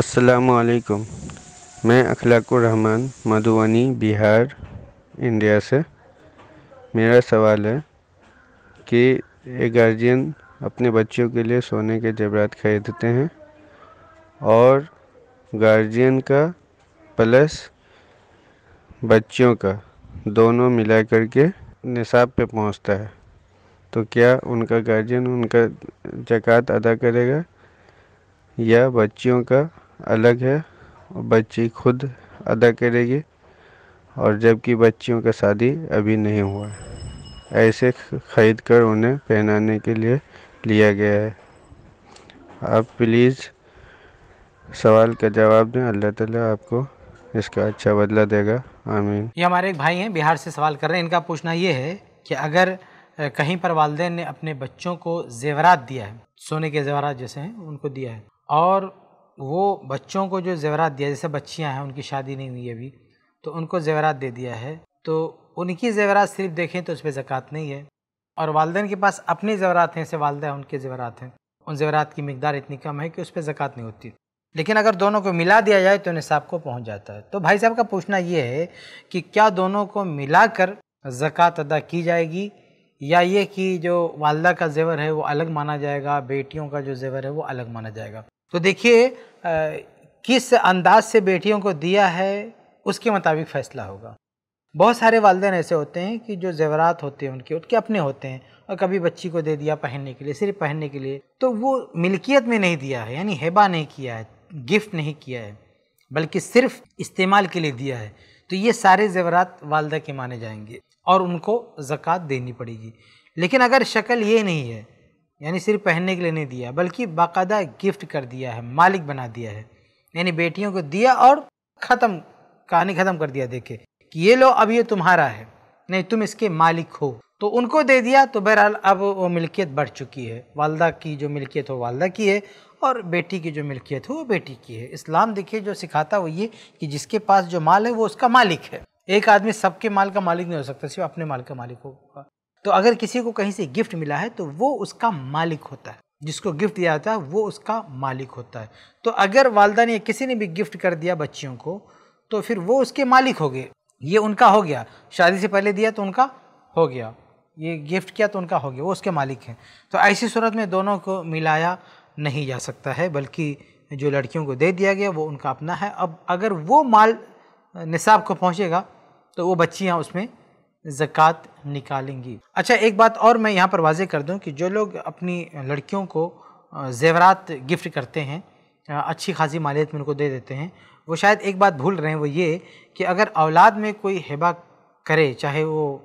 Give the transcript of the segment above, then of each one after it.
السلام علیکم میں اخلاق الرحمن مدھوبنی بہار انڈیا سے میرا سوال ہے کہ ایک گارجین اپنے بچوں کے لیے سونے کے جبرات خریدتے ہیں اور گارجین کا پلس بچیوں کا دونوں ملا کر کے نصاب پہ پہنچتا ہے تو کیا ان کا گارجین ان کا جکات ادا کرے گا یا بچیوں کا الگ ہے بچی خود ادا کرے گی اور جبکہ بچیوں کا شادی ابھی نہیں ہوا ہے ایسے خرید کر انہیں پہنانے کے لیے لیا گیا ہے آپ پلیز سوال کا جواب دیں اللہ تعالیٰ آپ کو اس کا اچھا بدلہ دے گا آمین یہ ہمارے ایک بھائی ہیں بہار سے سوال کر رہے ہیں ان کا پوچھنا یہ ہے کہ اگر کہیں پر والدین نے اپنے بچوں کو زیورات دیا ہے سونے کے زیورات جیسے ہیں ان کو دیا ہے اور وہ بچوں کو جو زیورات دیا جیسے بچیاں ہیں ان کی شادی نہیں ہوئی ابھی تو ان کو زیورات دے دیا ہے تو ان کی زیورات صرف دیکھیں تو اس پہ زکوٰۃ نہیں ہے اور والدین کے پاس اپنے زیورات ہیں جیسے والدہ ہیں ان کے زیورات ہیں ان زیورات کی مقدار اتنی کم ہے کہ اس پہ زکوٰۃ نہیں ہوتی لیکن اگر دونوں کو ملا دیا جائے تو نصاب کو پہنچ جاتا ہے تو بھائی صاحب کا پوچھنا یہ ہے کہ کیا دونوں کو ملا کر زکوٰۃ ادا کی جائے گی یا یہ کہ جو والدہ کا زیور ہے وہ الگ مانا جائے گا بیٹیوں کا جو زیور ہے وہ الگ مانا جائے گا تو دیکھیے کس انداز سے بیٹیوں کو دیا ہے اس کے مطابق فیصلہ ہوگا بہت سارے والدین ایسے ہوتے ہیں کہ جو زیورات ہوتے ہیں ان کے ان کے اپنے ہوتے ہیں اور کبھی بچی کو دے دیا پہننے کے لیے صرف پہننے کے لیے تو وہ ملکیت میں نہیں دیا ہے یعنی ہیبا نہیں کیا ہے گفٹ نہیں کیا ہے بلکہ صرف استعمال کے لیے دیا ہے تو یہ سارے زیورات والدہ کے مانے جائیں گے اور ان کو زکوٰۃ دینی پڑے گی لیکن اگر شکل یہ نہیں ہے یعنی صرف پہننے کے لیے نہیں دیا بلکہ باقاعدہ گفٹ کر دیا ہے مالک بنا دیا ہے یعنی بیٹیوں کو دیا اور ختم کہانی ختم کر دیا دیکھے کہ یہ لو اب یہ تمہارا ہے نہیں تم اس کے مالک ہو تو ان کو دے دیا تو بہرحال اب وہ ملکیت بڑھ چکی ہے والدہ کی جو ملکیت ہو والدہ کی ہے اور بیٹی کی جو ملکیت ہو وہ بیٹی کی ہے اسلام دیکھیے جو سکھاتا وہ یہ کہ جس کے پاس جو مال ہے وہ اس کا مالک ہے ایک آدمی سب کے مال کا مالک نہیں ہو سکتا صرف اپنے مال کا مالک ہوگا تو اگر کسی کو کہیں سے گفٹ ملا ہے تو وہ اس کا مالک ہوتا ہے جس کو گفٹ دیا جاتا ہے وہ اس کا مالک ہوتا ہے تو اگر والدہ نے کسی نے بھی گفٹ کر دیا بچیوں کو تو پھر وہ اس کے مالک ہو گئے یہ ان کا ہو گیا شادی سے پہلے دیا تو ان کا ہو گیا یہ گفٹ کیا تو ان کا ہو گیا وہ اس کے مالک ہیں تو ایسی صورت میں دونوں کو ملایا نہیں جا سکتا ہے بلکہ جو لڑکیوں کو دے دیا گیا وہ ان کا اپنا ہے اب اگر وہ مال نصاب کو پہنچے گا تو وہ بچیاں اس میں زکوٰۃ نکالیں گی اچھا ایک بات اور میں یہاں پر واضح کر دوں کہ جو لوگ اپنی لڑکیوں کو زیورات گفٹ کرتے ہیں اچھی خاصی مالیت میں ان کو دے دیتے ہیں وہ شاید ایک بات بھول رہے ہیں وہ یہ کہ اگر اولاد میں کوئی ہیبا کرے چاہے وہ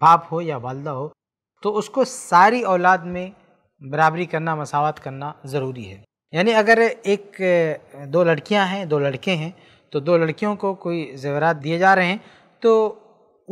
باپ ہو یا والدہ ہو تو اس کو ساری اولاد میں برابری کرنا مساوات کرنا ضروری ہے یعنی اگر ایک دو لڑکیاں ہیں دو لڑکے ہیں تو دو لڑکیوں کو کوئی زیورات دیے جا رہے ہیں تو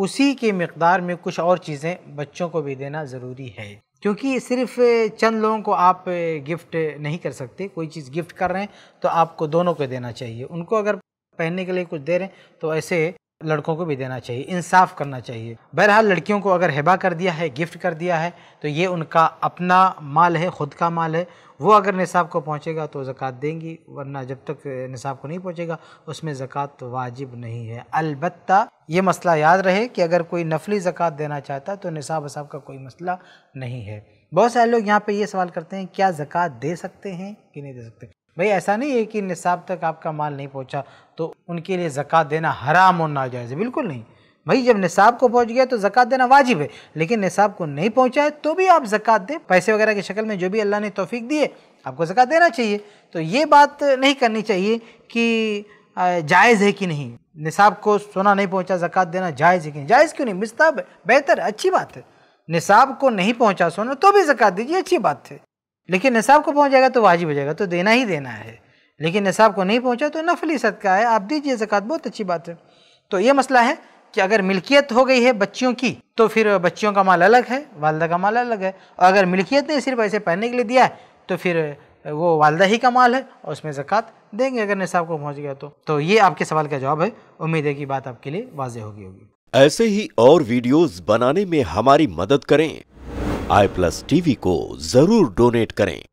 اسی کے مقدار میں کچھ اور چیزیں بچوں کو بھی دینا ضروری ہے کیونکہ صرف چند لوگوں کو آپ گفٹ نہیں کر سکتے کوئی چیز گفٹ کر رہے ہیں تو آپ کو دونوں کو دینا چاہیے ان کو اگر پہننے کے لیے کچھ دے رہے ہیں تو ایسے لڑکوں کو بھی دینا چاہیے انصاف کرنا چاہیے بہرحال لڑکیوں کو اگر ہبا کر دیا ہے گفٹ کر دیا ہے تو یہ ان کا اپنا مال ہے خود کا مال ہے وہ اگر نصاب کو پہنچے گا تو زکوٰۃ دیں گی ورنہ جب تک نصاب کو نہیں پہنچے گا اس میں زکوٰۃ واجب نہیں ہے البتہ یہ مسئلہ یاد رہے کہ اگر کوئی نفلی زکوٰۃ دینا چاہتا ہے تو نصاب وصاب کا کوئی مسئلہ نہیں ہے بہت سارے لوگ یہاں پہ یہ سوال کرتے ہیں کیا زکوٰۃ دے سکتے ہیں کہ نہیں دے سکتے بھائی ایسا نہیں ہے کہ نصاب تک آپ کا مال نہیں پہنچا تو ان کے لیے زکاة دینا حرام اور ناجائز ہے بالکل نہیں بھائی جب نصاب کو پہنچ گیا تو زکاة دینا واجب ہے لیکن نصاب کو نہیں پہنچا ہے تو بھی آپ زکاة دیں پیسے وغیرہ کی شکل میں جو بھی اللہ نے توفیق دیئے آپ کو زکاة دینا چاہیے تو یہ بات نہیں کرنی چاہیے کہ جائز ہے کہ نہیں نصاب کو سونا نہیں پہنچا زکاة دینا جائز ہے کہ نہیں جائز کیوں نہیں مستاب ہے بہتر اچھی بات ہے نصاب کو نہیں پہنچا سونا تو بھی زکاة دیجیے اچھی بات ہے لیکن نصاب کو پہنچ جائے گا تو واجب ہو جائے گا تو دینا ہی دینا ہے لیکن نصاب کو نہیں پہنچا تو نفلی صدقہ ہے آپ دیجئے زکوٰۃ بہت اچھی بات ہے تو یہ مسئلہ ہے کہ اگر ملکیت ہو گئی ہے بچیوں کی تو پھر بچیوں کا مال الگ ہے والدہ کا مال الگ ہے اور اگر ملکیت نے صرف ایسے پہننے کے لیے دیا ہے تو پھر وہ والدہ ہی کا مال ہے اور اس میں زکوٰۃ دیں گے اگر نصاب کو پہنچ گیا تو تو یہ آپ کے سوال کا جواب ہے امید ہے کہ بات آپ کے لیے واضح ہوگی ہوگی ایسے ہی اور ویڈیوز بنانے میں ہماری مدد کریں آئی پلس ٹی وی کو ضرور ڈونیٹ کریں